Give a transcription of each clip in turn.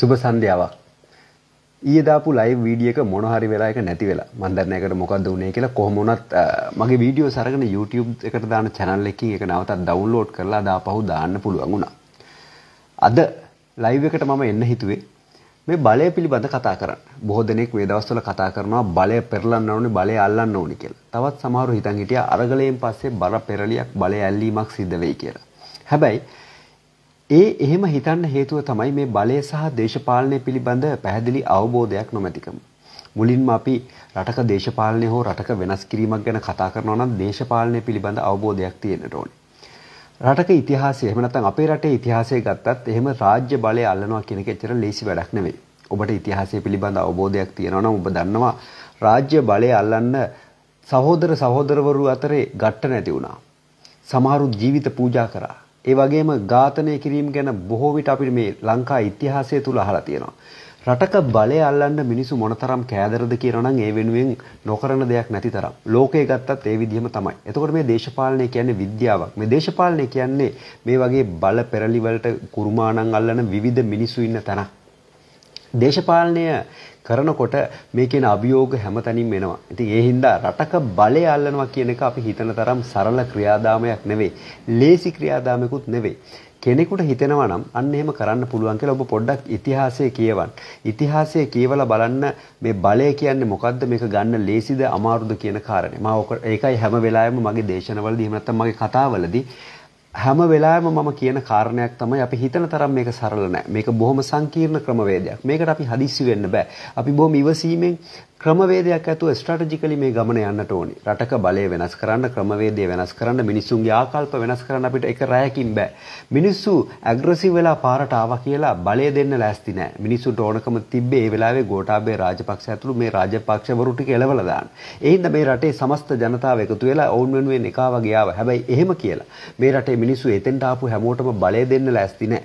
සුබ සන්ධ්‍යාවක්. ඊයේ දාපු ලයිව් වීඩියෝ එක මොන හරි වෙලා එක නැති වෙලා මම දන්නේ ඒකට මොකද්ද වුනේ කියලා කොහොම වුණත් මගේ වීඩියෝස් අරගෙන YouTube එකට දාන channel එකකින් ඒක නැවතත් download කරලා දාපහු දාන්න පුළුවන් වුණා. අද ලයිව් එකට මම එන්න හිතුවේ මේ බලය පිළිබඳ කතා කරන්න. බොහෝ දෙනෙක් මේ දවස්වල කතා කරනවා බලය පෙරලන්න ඕනේ බලය අල්ලන්න ඕනේ කියලා. තවත් සමහරව හිතන් හිටියා අරගලයෙන් පස්සේ බර පෙරලියක් බලය ඇල්ලීමක් සිද්ධ වෙයි කියලා. හැබැයි ඒ එහෙම හිතන්න හේතුව තමයි මේ බලය සහ දේශපාලනය පිළිබඳ පැහැදිලි අවබෝධයක් නොමැතිකම. මුලින්ම අපි රටක දේශපාලනය හෝ රටක වෙනස් කිරීමක් ගැන කතා කරනවා නම් දේශපාලනය පිළිබඳ අවබෝධයක් තියෙන්න ඕනේ. රටක ඉතිහාසය එහෙම නැත්නම් අපේ රටේ ඉතිහාසය ගත්තත් එහෙම රාජ්‍ය බලය අල්ලනවා කියන එක ඇත්තට ලේසි වැඩක් නෙවෙයි. ඔබට ඉතිහාසය පිළිබඳ අවබෝධයක් තියෙනවා නම් ඔබ දන්නවා රාජ්‍ය බලය අල්ලන්න සහෝදර සහෝදරවරු අතරේ ගැට්ට නැති වුණා. සමහරු ජීවිත පූජා කරා. ඒ වගේම ඝාතනය කිරීම ගැන බොහෝ විට අපිට මේ ලංකා ඉතිහාසය තුල අහලා තියෙනවා. රටක බලය අල්ලන්න මිනිස්සු මොනතරම් කෑදරද කියනවා නම් ඒ වෙනුවෙන් නොකරන දෙයක් නැති තරම්. ලෝකේ ගත්තත් ඒ විදිහම තමයි. එතකොට මේ දේශපාලනය කියන්නේ විද්‍යාවක්. මේ දේශපාලනය කියන්නේ මේ වගේ බල පෙරලි වලට කුරුමානම් අල්ලන විවිධ මිනිස්සු ඉන්න තැනක්. දේශපාලනය කරනකොට මේකෙන අභියෝග හැමතැනින් එනවා. ඉතින් ඒ හින්දා රටක බලය අල්ලනවා කියන එක අපි හිතන තරම් සරල ක්‍රියාදාමයක් නෙවෙයි. ලේසි ක්‍රියාදාමයකුත් නෙවෙයි. කෙනෙකුට හිතෙනවා නම් අන්න එහෙම කරන්න පුළුවන් කියලා ඔබ පොඩ්ඩක් ඉතිහාසය කියවන්න. ඉතිහාසය කියවලා බලන්න මේ බලය කියන්නේ මොකද්ද මේක ගන්න ලේසිද අමාරුද කියන කාරණේ. මම ඒකයි හැම වෙලාවෙම මගේ දේශනවලදී එහෙම නැත්නම් මගේ කතාවලදී හැම වෙලාවෙම මම කියන කාරණයක් තමයි අපි හිතන තරම් මේක සරල නෑ. මේක බොහොම සංකීර්ණ ක්‍රමවේදයක්. මේකට අපි හදිස්සි වෙන්න බෑ. අපි බොහොම ඉවසීමෙන් ක්‍රමවේදයක් ඇතුව ස්ට්‍රැටජිකලි මේ ගමන යන්නට ඕනි. රටක බලය වෙනස් කරන්න, ක්‍රමවේදය වෙනස් කරන්න, මිනිසුන්ගේ ආකල්ප වෙනස් කරන්න අපිට එක රැයකින් බෑ. මිනිස්සු ඇග්‍රසිව් වෙලා පාරට ආවා කියලා බලය දෙන්න ලෑස්ති නෑ. මිනිස්සුන්ට ඕනකම තිබ්බේ ඒ වෙලාවේ ගෝඨාභය රාජපක්ෂ ඇතුළු මේ රාජපක්ෂවරු ටික එලවලා දාන්න. ඒ හින්දා මේ රටේ සමස්ත ජනතාව එකතු වෙලා ඔවුන් වෙනුවෙන් එකා වගේ ආවා. හැබැයි එහෙම කියලා මේ රටේ මිනිස්සු එතෙන්ට ආපු හැමෝටම බලය දෙන්න ලෑස්ති නෑ.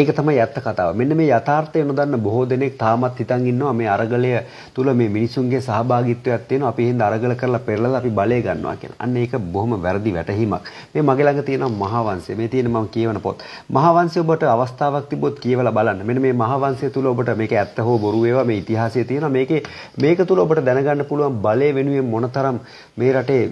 ඒක තමයි ඇත්ත කතාව. මෙන්න මේ යථාර්ථය නොදන්න බොහෝ දෙනෙක් තාමත් හිතන් ඉන්නවා මේ අරගලය තුල මේ මිනිසුන්ගේ සහභාගීත්වයක් තියෙනවා. අපි හින්දා අරගල කරලා පෙරලලා අපි බලය ගන්නවා කියලා. අන්න ඒක බොහොම වැරදි වැටහීමක්. මේ මගේ ළඟ තියෙන මහාවංශය. මේ තියෙන මම කියවන පොත්. මහාවංශය ඔබට අවස්ථාවක් තිබොත් කියවලා බලන්න. මෙන්න මේ මහාවංශය තුල ඔබට මේක ඇත්ත හෝ බොරු ඒවා මේ ඉතිහාසයේ තියෙනවා. මේකේ මේක තුල ඔබට දැනගන්න පුළුවන් බලය වෙනුවෙන් මොනතරම් මේ රටේ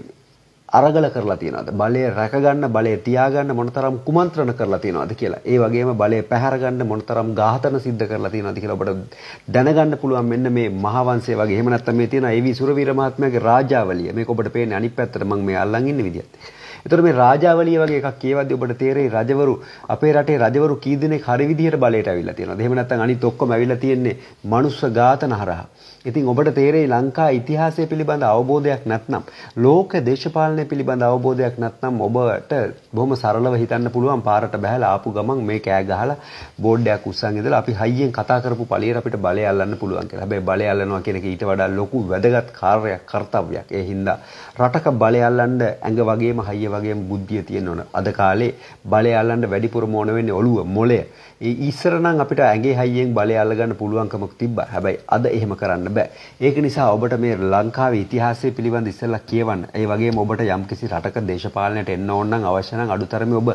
අරගල කරලා තියෙනවද බලය රැකගන්න බලය තියාගන්න මොනතරම් කුමන්ත්‍රණ කරලා තියෙනවද කියලා. ඒ වගේම බලය පැහැරගන්න මොනතරම් ඝාතන සිද්ධ කරලා තියෙනවද කියලා ඔබට දැනගන්න පුළුවන් මෙන්න මේ මහවංශය වගේ. එහෙම නැත්නම් මේ තියෙන ඒවි සුරවීර මහත්මයාගේ රාජාවලිය. මේක ඔබට පේන්නේ අනිත් පැත්තට මම මේ අල්ලන් ඉන්න විදියත්. එතකොට මේ රාජාවලිය වගේ එකක් කියවද්දී ඔබට තේරෙයි රජවරු අපේ රටේ රජවරු කී දෙනෙක් හරි විදිහට බලයට ඇවිල්ලා තියෙනවද? එහෙම නැත්නම් අනිත් ඔක්කොම ඇවිල්ලා තියෙන්නේ මනුස්ස ඝාතන හරහා. ඉතින් ඔබට තේරෙයි ලංකා ඉතිහාසය පිළිබඳ අවබෝධයක් නැත්නම් ලෝක දේශපාලනය පිළිබඳ අවබෝධයක් නැත්නම් ඔබට බොහොම සරලව හිතන්න පුළුවන් පාරට බහැලා ආපු ගමන් මේ කෑ ගහලා බෝඩ් එකක් උස්සන් ඉඳලා අපි හයියෙන් කතා කරපු පළියට අපිට බලය අල්ලන්න පුළුවන් කියලා. හැබැයි බලය අල්ලනවා කියන එක ඊට වඩා ලොකු වැදගත් කාර්යයක් කාර්යයක්. ඒ හින්දා රටක බලය අල්ලන්න ඇඟ වගේම හයිය වගේම බුද්ධිය තියෙන්න ඕන. අද කාලේ බලය අල්ලන්න වැඩිපුර මොන වෙන්නේ ඔළුව මොළය. ඉස්සර නම් අපිට ඇඟේ හයියෙන් බලය අල්ලගන්න පුළුවන්කමක් තිබ්බා. හැබැයි අද එහෙම කරන්න බෑ. ඒක නිසා ඔබට මේ ලංකාවේ ඉතිහාසය පිළිබඳ ඉස්සෙල්ලා කියවන්න. ඒ වගේම ඔබට යම්කිසි රටක දේශපාලනයට එන්න ඕන නම් අවශ්‍ය නම් අඩුතරමේ ඔබ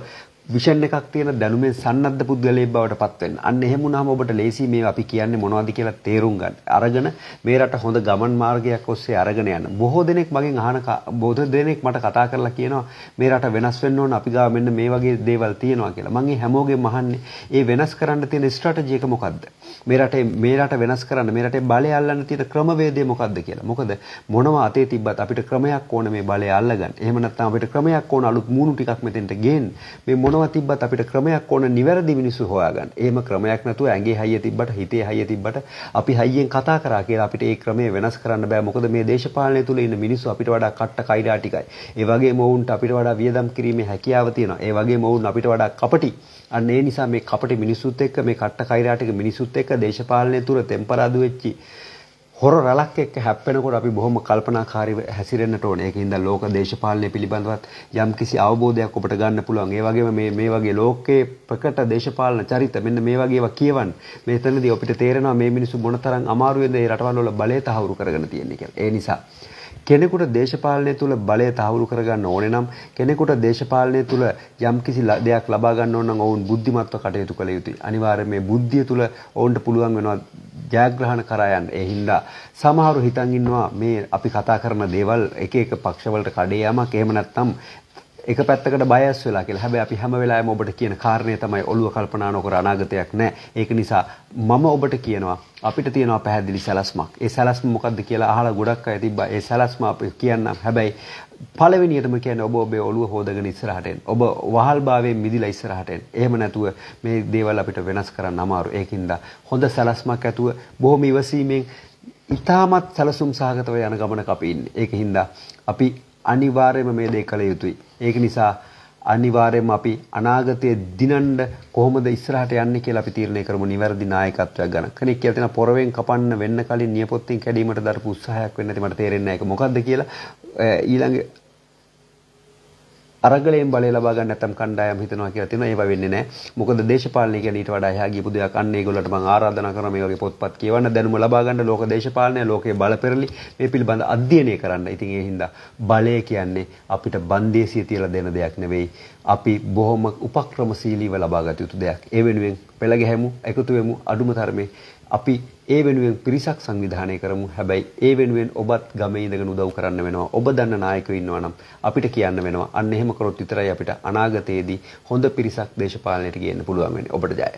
විෂන් එකක් තියෙන දැනුමෙන් සන්නද්ධ පුද්ගලයෙක් බවට පත් වෙන්න. අන්න එහෙම වුණාම ඔබට ලේසි මේ අපි කියන්නේ මොනවද කියලා තේරුම් ගන්න. අරගෙන මේ රට හොඳ ගමන් මාර්ගයක් ඔස්සේ අරගෙන යන්න. බොහෝ දෙනෙක් මගෙන් අහන බොහෝ දෙනෙක් මට කතා කරලා කියනවා මේ රට වෙනස් වෙන්න ඕන අපි ගාව මෙන්න මේ වගේ දේවල් තියෙනවා කියලා. මම හැමෝගෙම අහන්නේ ඒ වෙනස් කරන්න තියෙන ස්ට්‍රැටජි එක මොකක්ද? මේ රටේ මේ රට වෙනස් කරන්න මේ රටේ බලය අල්ලන්න තියෙන ක්‍රමවේදය මොකක්ද කියලා. මොකද මොනවා අතේ තිබ්බත් අපිට ක්‍රමයක් ඕන මේ බලය අල්ලගන්න. එහෙම නැත්නම් අපිට ක්‍රමයක් ඕන අලුත් මූණු ටිකක් මෙතෙන්ට ගේන්න. මේ මොනවා තිබ්බත් අපිට ක්‍රමයක් ඕන නිවැරදි මිනිස්සු හොයාගන්න. එහෙම ක්‍රමයක් නැතුව ඇඟේ හයිය තිබ්බට හිතේ හයිය තිබ්බට අපි හයියෙන් කතා කරා කියලා අපිට ඒ ක්‍රමය වෙනස් කරන්න බෑ. මොකද මේ දේශපාලනය තුල ඉන්න මිනිස්සු අපිට වඩා කට්ට කයිඩා ටිකයි. ඒ වගේම ඔවුන්ට අපිට වඩා වියදම් කිරීමේ හැකියාව තියෙනවා. ඒ වගේම ඔවුන් අපිට වඩා කපටි. අන්න ඒ නිසා මේ කපටි මිනිසුත් එක්ක මේ කට්ට කෛරාටික මිනිසුත් එක්ක දේශපාලනය තුර තෙම්පරාදු වෙච්චි හොර රැලක් එක්ක හැප්පෙනකොට අපි බොහොම කල්පනාකාරීව හැසිරෙන්නට ඕනේ. ඒකින්ද ලෝක දේශපාලනය පිළිබඳවත් යම්කිසි අවබෝධයක් ඔබට ගන්න පුළුවන්. ඒ වගේම මේ මේ වගේ ලෝකයේ ප්‍රකට දේශපාලන චරිත මෙන්න මේ වගේ ඒවා කියවන්න. මෙතනදී අපිට තේරෙනවා මේ මිනිස්සු මොනතරම් අමාරුවේද මේ රටවල් වල බලය තහවුරු කරගෙන තියෙන්නේ කියලා. ඒ නිසා කෙනෙකුට දේශපාලනය තුළ බලය තහවුරු කරගන්න ඕනේ නම් කෙනෙකුට දේශපාලනය තුළ යම්කිසි දෙයක් ලබා ගන්න ඕන නම් ඔවුන් බුද්ධිමත්ව කටයුතු කළ යුතුයි. අනිවාර්යයෙන් මේ බුද්ධිය තුළ ඔවුන්ට පුළුවන් වෙනවා ජයග්‍රහණ කරා යන්න. ඒ හින්දා සමහරු හිතන් ඉන්නවා මේ අපි කතා කරන දේවල් එක එක පක්ෂවලට කඩේ යamak එහෙම නැත්නම් එක පැත්තකට බයස් වෙලා කියලා. හැබැයි අපි හැම වෙලාවෙම ඔබට කියන කාරණේ තමයි ඔළුව කල්පනා නොකර අනාගතයක් නැහැ. ඒක නිසා මම ඔබට කියනවා අපිට තියෙනවා පැහැදිලි සැලැස්මක්. ඒ සැලැස්ම මොකක්ද කියලා අහලා ගොඩක් අය තිබ්බා. ඒ සැලැස්ම අපි කියන්නම්. හැබැයි පළවෙනියටම කියන්නේ ඔබ ඔබේ ඔළුව හොදගෙන ඉස්සරහට එන්න. ඔබ වහල්භාවයෙන් මිදිලා ඉස්සරහට එන්න. එහෙම නැතුව මේ දේවල් අපිට වෙනස් කරන්න අමාරු. ඒකින්ද හොඳ සැලැස්මක් ඇතුව බොහොම ඉවසීමෙන් ඉතාමත් සැලසුම් සහගතව යන ගමනක අපි ඉන්නේ. ඒක හින්දා අපි අනිවාර්යයෙන්ම මේ දේ කළ යුතුයි. ඒක නිසා අනිවාර්යයෙන්ම අපි අනාගතයේ දිනන්න කොහොමද ඉස්සරහට යන්නේ කියලා අපි තීරණය කරමු නිවැරදි නායකත්වයක් ගන්න. කෙනෙක් කියලා තියෙන පොරවෙන් කපන්න වෙන්න කලින් නියපොත්තෙන් කැඩීමට දරපු උත්සාහයක් වෙන්නේ නැති මට තේරෙන්නේ නැහැ. ඒක මොකද්ද කියලා ඊළඟ අරගලයෙන් බලය ලබා ගන්න නැත්නම් කණ්ඩායම් හිතනවා කියලා තියෙනවා ඒවා වෙන්නේ නැහැ මොකද දේශපාලනය කියන්නේ ඊට වඩා එහා ගියපු දෙයක් අන්න ඒගොල්ලන්ට මම ආරාධනා කරනවා මේ වගේ පොත්පත් කියවන්න දැනුම ලබා ගන්න ලෝක දේශපාලනය ලෝකයේ බලපෙරළි මේ පිළිබඳ අධ්‍යයනය කරන්න ඉතින් ඒ හින්දා බලය කියන්නේ අපිට බන්දේසිය තියලා දෙන දෙයක් නෙවෙයි අපි බොහොම උපක්‍රමශීලීව ලබා ගත යුතු දෙයක් ඒ වෙනුවෙන් පෙළ ගැහැමු එකතු වෙමු අඩුම තරමේ අපි ඒ වෙනුවෙන් පිරිසක් සංවිධානය කරමු. හැබැයි ඒ වෙනුවෙන් ඔබත් ගමේ ඉඳගෙන උදව් කරන්න වෙනවා. ඔබ දන්න නායකයෝ ඉන්නවා නම් අපිට කියන්න වෙනවා. අන්න එහෙම කරොත් විතරයි අපිට අනාගතයේදී හොඳ පිරිසක් දේශපාලනයට ගේන්න පුළුවන් වෙන්නේ. ඔබට ජය.